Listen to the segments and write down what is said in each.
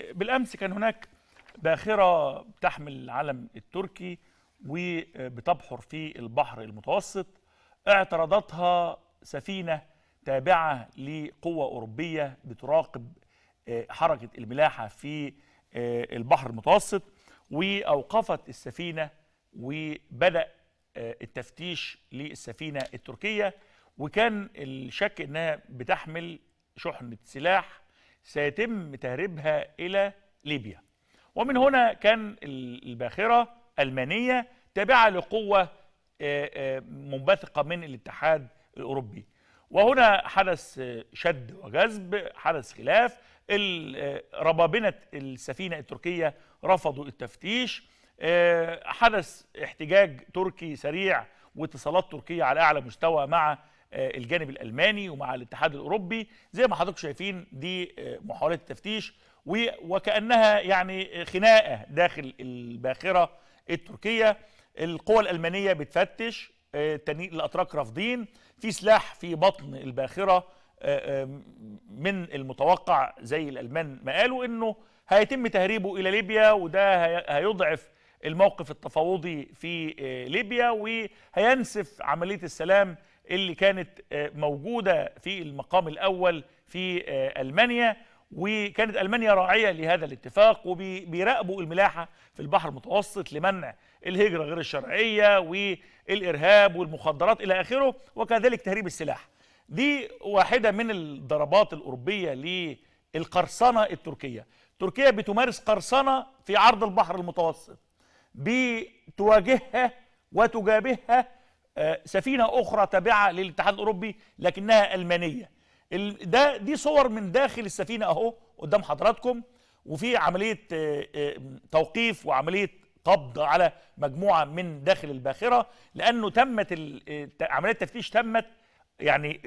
بالامس كان هناك باخره تحمل العلم التركي وبتبحر في البحر المتوسط اعترضتها سفينه تابعه لقوه اوروبيه بتراقب آه، حركه الملاحه في آه، البحر المتوسط واوقفت السفينه وبدا آه، التفتيش للسفينه التركيه وكان الشك انها بتحمل شحنه سلاح سيتم تهريبها إلى ليبيا ومن هنا كان الباخرة ألمانية تابعة لقوة آه، آه، منبثقة من الاتحاد الأوروبي وهنا حدث شد وجذب حدث خلاف آه، ربابنة السفينة التركية رفضوا التفتيش حدث احتجاج تركي سريع واتصالات تركية على أعلى مستوى مع آه، الجانب الالماني ومع الاتحاد الاوروبي زي ما حضراتكم شايفين دي آه، محاولات تفتيش وكانها يعني خناقه داخل الباخره التركيه القوى الالمانيه بتفتش آه، الاتراك رافضين في سلاح في بطن الباخره من المتوقع زي الالمان ما قالوا انه هيتم تهريبه الى ليبيا وده هيضعف الموقف التفاوضي في ليبيا وهينسف عمليه السلام اللي كانت آه، موجودة في المقام الأول في آه، ألمانيا وكانت ألمانيا راعية لهذا الاتفاق وبيراقبوا الملاحة في البحر المتوسط لمنع الهجرة غير الشرعية والإرهاب والمخدرات إلى آخره وكذلك تهريب السلاح دي واحدة من الضربات الأوروبية للقرصنة التركية تركيا بتمارس قرصنة في عرض البحر المتوسط بتواجهها وتجابهها آه، سفينة أخرى تابعة للاتحاد الأوروبي لكنها ألمانية ده دي صور من داخل السفينة أهو قدام حضراتكم وفي عملية آه، آه، توقيف وعملية قبض على مجموعة من داخل الباخرة لأنه تمت عملية التفتيش تمت يعني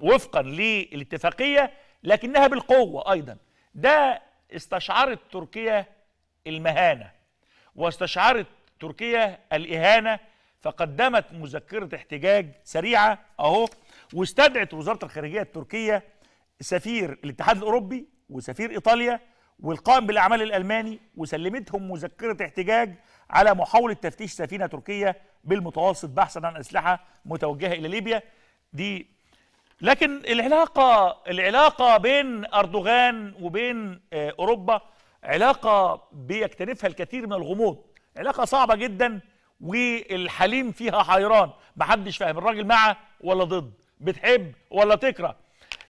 وفقا للاتفاقية لكنها بالقوة أيضا ده استشعرت تركيا المهانة واستشعرت تركيا الإهانة فقدمت مذكرة احتجاج سريعة أهو واستدعت وزارة الخارجية التركية سفير الاتحاد الأوروبي وسفير إيطاليا والقائم بالأعمال الألماني وسلمتهم مذكرة احتجاج على محاولة تفتيش سفينة تركية بالمتوسط بحثا عن أسلحة متوجهة إلى ليبيا دي لكن العلاقة العلاقة بين أردوغان وبين آه، أوروبا علاقة بيكتنفها الكثير من الغموض علاقة صعبة جداً والحليم فيها حيران محدش فاهم الراجل مع ولا ضد بتحب ولا تكره